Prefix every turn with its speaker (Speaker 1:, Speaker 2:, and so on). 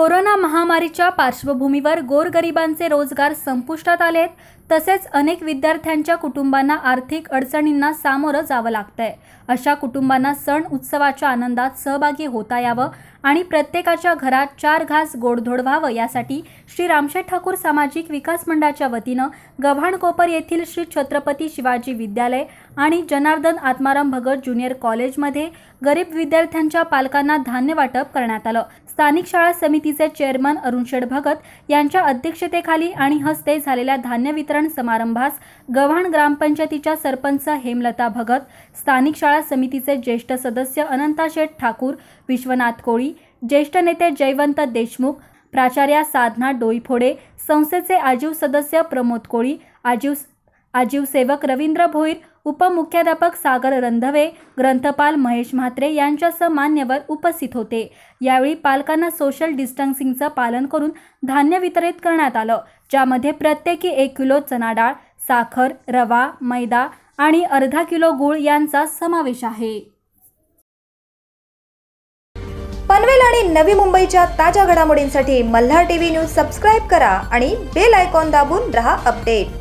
Speaker 1: corona महामारीच्या पार्श्वभूमीवर गोरगरिबांचे रोजगार संपुष्टात आलेत तसेच अनेक विद्यार्थ्यांच्या कुटुंबांना आर्थिक अडचणींना सामोरं जावं लागतंय अशा कुटुंबांना सण उत्सवाच्या आनंदात सहभागी होता यावं आणि प्रत्येकाच्या घरात चार घास गोडधोड व्हावं यासाठी श्री रामशेठ ठाकूर सामाजिक विकास मंडळाच्या वतीनं गव्हाणकोपर येथील श्री छत्रपती शिवाजी विद्यालय आणि जनार्दन आत्माराम भगत ज्युनियर कॉलेजमध्ये गरीब विद्यार्थ्यांच्या पालकांना धान्य वाटप करण्यात आलं स्थानिक शाळा समिती समितीचे चेअरमन अरुणशेठ भगत यांच्या अध्यक्षतेखाली आणि हस्ते झालेल्या धान्य वितरण समारंभास गव्हाण ग्रामपंचायतीच्या सरपंच हेमलता भगत स्थानिक शाळा समितीचे ज्येष्ठ सदस्य अनंता शेठ ठाकूर विश्वनाथ कोळी ज्येष्ठ नेते जयवंत देशमुख प्राचार्या साधना डोईफोडे संस्थेचे आजीव सदस्य प्रमोद कोळी आजीव आजीव सेवक रवींद्र भोईर उपमुख्याध्यापक सागर रंधवे ग्रंथपाल महेश म्हात्रे यांच्यासह मान्यवर उपस्थित होते यावेळी पालकांना सोशल डिस्टन्सिंगचं पालन करून धान्य वितरित करण्यात आलं ज्यामध्ये प्रत्येकी एक किलो चना डाळ साखर रवा मैदा आणि अर्धा किलो गूळ यांचा समावेश आहे
Speaker 2: पनवेल आणि नवी मुंबईच्या ताज्या घडामोडींसाठी मल्हार टीव्ही न्यूज सबस्क्राईब करा आणि बेल आयकॉन दाबून रहा अपडेट